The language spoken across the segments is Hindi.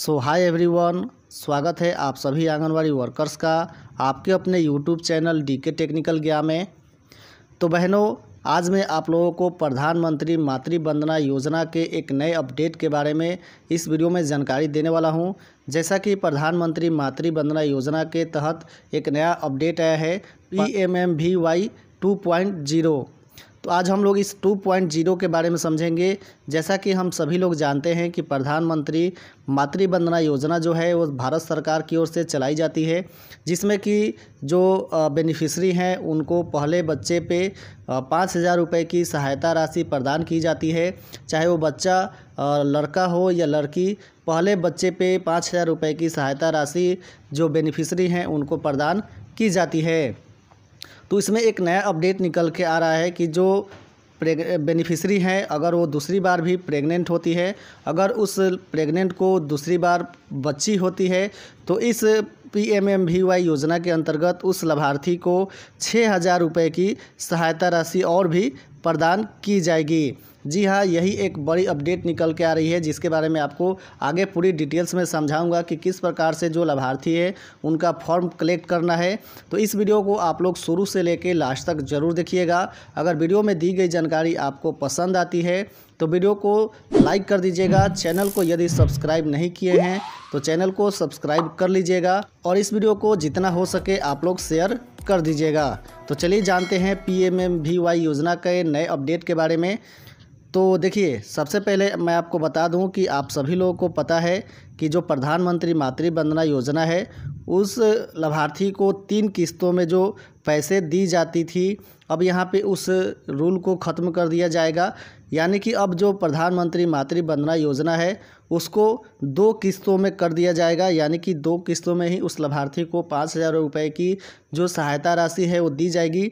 सो हाय एवरीवन स्वागत है आप सभी आंगनवाड़ी वर्कर्स का आपके अपने यूट्यूब चैनल डीके टेक्निकल गया में तो बहनों आज मैं आप लोगों को प्रधानमंत्री मातृ वंदना योजना के एक नए अपडेट के बारे में इस वीडियो में जानकारी देने वाला हूं जैसा कि प्रधानमंत्री मातृ वंदना योजना के तहत एक नया अपडेट आया है P M M V Y two point zero तो आज हम लोग इस 2.0 के बारे में समझेंगे जैसा कि हम सभी लोग जानते हैं कि प्रधानमंत्री मातृवंदना योजना जो है वो भारत सरकार की ओर से चलाई जाती है जिसमें कि जो बेनिफिशरी हैं उनको पहले बच्चे पे पाँच हज़ार रुपये की सहायता राशि प्रदान की जाती है चाहे वो बच्चा लड़का हो या लड़की पहले बच्चे पे पाँच हज़ार रुपये की सहायता राशि जो बेनिफिशरी हैं उनको प्रदान की जाती है तो इसमें एक नया अपडेट निकल के आ रहा है कि जो बेनिफिशरी हैं अगर वो दूसरी बार भी प्रेग्नेंट होती है अगर उस प्रेग्नेंट को दूसरी बार बच्ची होती है तो इस P M M V Y योजना के अंतर्गत उस लाभार्थी को छः हज़ार रुपये की सहायता राशि और भी प्रदान की जाएगी जी हाँ यही एक बड़ी अपडेट निकल के आ रही है जिसके बारे में आपको आगे पूरी डिटेल्स में समझाऊंगा कि किस प्रकार से जो लाभार्थी है उनका फॉर्म कलेक्ट करना है तो इस वीडियो को आप लोग शुरू से लेकर लास्ट तक ज़रूर देखिएगा अगर वीडियो में दी गई जानकारी आपको पसंद आती है तो वीडियो को लाइक कर दीजिएगा चैनल को यदि सब्सक्राइब नहीं किए हैं तो चैनल को सब्सक्राइब कर लीजिएगा और इस वीडियो को जितना हो सके आप लोग शेयर कर दीजिएगा तो चलिए जानते हैं पी योजना के नए अपडेट के बारे में तो देखिए सबसे पहले मैं आपको बता दूं कि आप सभी लोगों को पता है कि जो प्रधानमंत्री मातृ वंदना योजना है उस लाभार्थी को तीन किस्तों में जो पैसे दी जाती थी अब यहाँ पे उस रूल को ख़त्म कर दिया जाएगा यानी कि अब जो प्रधानमंत्री मातृ वंदना योजना है उसको दो किस्तों में कर दिया जाएगा यानी कि दो किस्तों में ही उस लाभार्थी को पाँच हज़ार रुपये की जो सहायता राशि है वो दी जाएगी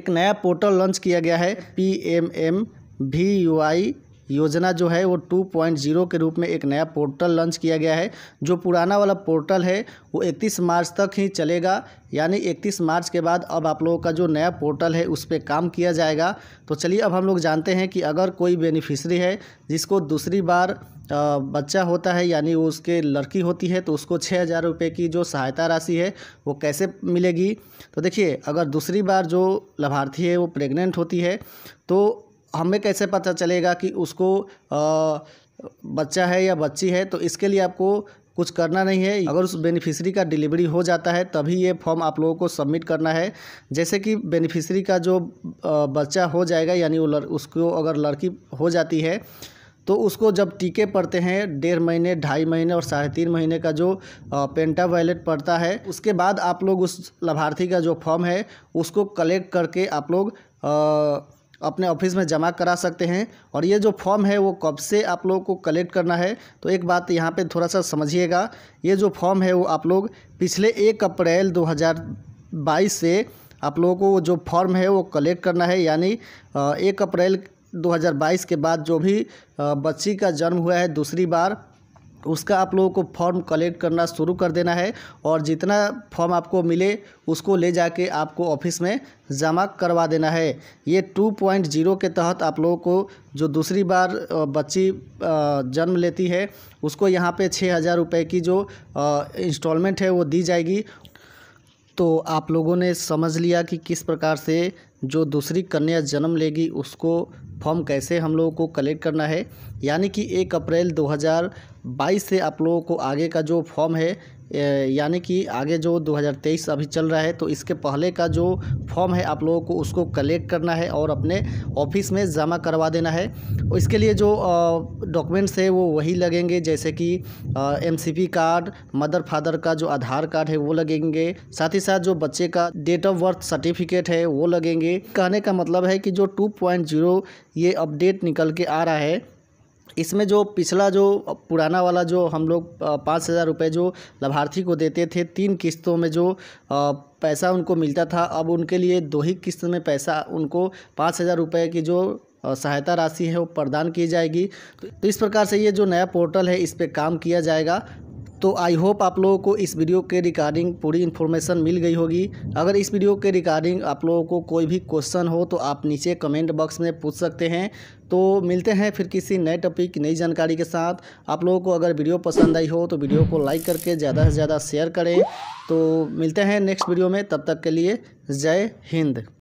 एक नया पोर्टल लॉन्च किया गया है P M M V U I योजना जो है वो टू पॉइंट ज़ीरो के रूप में एक नया पोर्टल लॉन्च किया गया है जो पुराना वाला पोर्टल है वो इकतीस मार्च तक ही चलेगा यानी इकतीस मार्च के बाद अब आप लोगों का जो नया पोर्टल है उस पर काम किया जाएगा तो चलिए अब हम लोग जानते हैं कि अगर कोई बेनिफिशरी है जिसको दूसरी बार बच्चा होता है यानी वो उसके लड़की होती है तो उसको छः हज़ार रुपये की जो सहायता राशि है वो कैसे मिलेगी तो देखिए अगर दूसरी बार जो लाभार्थी है वो प्रेग्नेंट होती है तो हमें कैसे पता चलेगा कि उसको बच्चा है या बच्ची है तो इसके लिए आपको कुछ करना नहीं है अगर उस बेनिफिशरी का डिलीवरी हो जाता है तभी ये फॉर्म आप लोगों को सबमिट करना है जैसे कि बेनिफिशरी का जो बच्चा हो जाएगा यानी वो लर, उसको अगर लड़की हो जाती है तो उसको जब टीके पड़ते हैं डेढ़ महीने ढाई महीने और साढ़े तीन महीने का जो पेंटा वायलेट पड़ता है उसके बाद आप लोग उस लाभार्थी का जो फॉर्म है उसको कलेक्ट करके आप लोग आ, अपने ऑफिस में जमा करा सकते हैं और ये जो फॉर्म है वो कब से आप लोगों को कलेक्ट करना है तो एक बात यहाँ पे थोड़ा सा समझिएगा ये जो फॉर्म है वो आप लोग पिछले एक अप्रैल 2022 से आप लोगों को जो फॉर्म है वो कलेक्ट करना है यानी एक अप्रैल 2022 के बाद जो भी बच्ची का जन्म हुआ है दूसरी बार उसका आप लोगों को फॉर्म कलेक्ट करना शुरू कर देना है और जितना फॉर्म आपको मिले उसको ले जाके आपको ऑफिस में जमा करवा देना है ये टू पॉइंट जीरो के तहत आप लोगों को जो दूसरी बार बच्ची जन्म लेती है उसको यहाँ पे छः हज़ार रुपये की जो इंस्टॉलमेंट है वो दी जाएगी तो आप लोगों ने समझ लिया कि किस प्रकार से जो दूसरी कन्या जन्म लेगी उसको फॉर्म कैसे हम लोगों को कलेक्ट करना है यानी कि एक अप्रैल 2000 बाईस से आप लोगों को आगे का जो फॉर्म है यानी कि आगे जो 2023 अभी चल रहा है तो इसके पहले का जो फॉर्म है आप लोगों को उसको कलेक्ट करना है और अपने ऑफिस में जमा करवा देना है इसके लिए जो डॉक्यूमेंट्स है वो वही लगेंगे जैसे कि एम कार्ड मदर फादर का जो आधार कार्ड है वो लगेंगे साथ ही साथ जो बच्चे का डेट ऑफ बर्थ सर्टिफिकेट है वो लगेंगे कहने का मतलब है कि जो टू ये अपडेट निकल के आ रहा है इसमें जो पिछला जो पुराना वाला जो हम लोग पाँच हज़ार रुपये जो लाभार्थी को देते थे तीन किस्तों में जो पैसा उनको मिलता था अब उनके लिए दो ही किस्त में पैसा उनको पाँच हज़ार रुपये की जो सहायता राशि है वो प्रदान की जाएगी तो इस प्रकार से ये जो नया पोर्टल है इस पर काम किया जाएगा तो आई होप आप लोगों को इस वीडियो के रिकॉर्डिंग पूरी इन्फॉर्मेशन मिल गई होगी अगर इस वीडियो के रिगार्डिंग आप लोगों को कोई भी क्वेश्चन हो तो आप नीचे कमेंट बॉक्स में पूछ सकते हैं तो मिलते हैं फिर किसी नए टॉपिक नई जानकारी के साथ आप लोगों को अगर वीडियो पसंद आई हो तो वीडियो को लाइक करके ज़्यादा से ज़्यादा शेयर करें तो मिलते हैं नेक्स्ट वीडियो में तब तक के लिए जय हिंद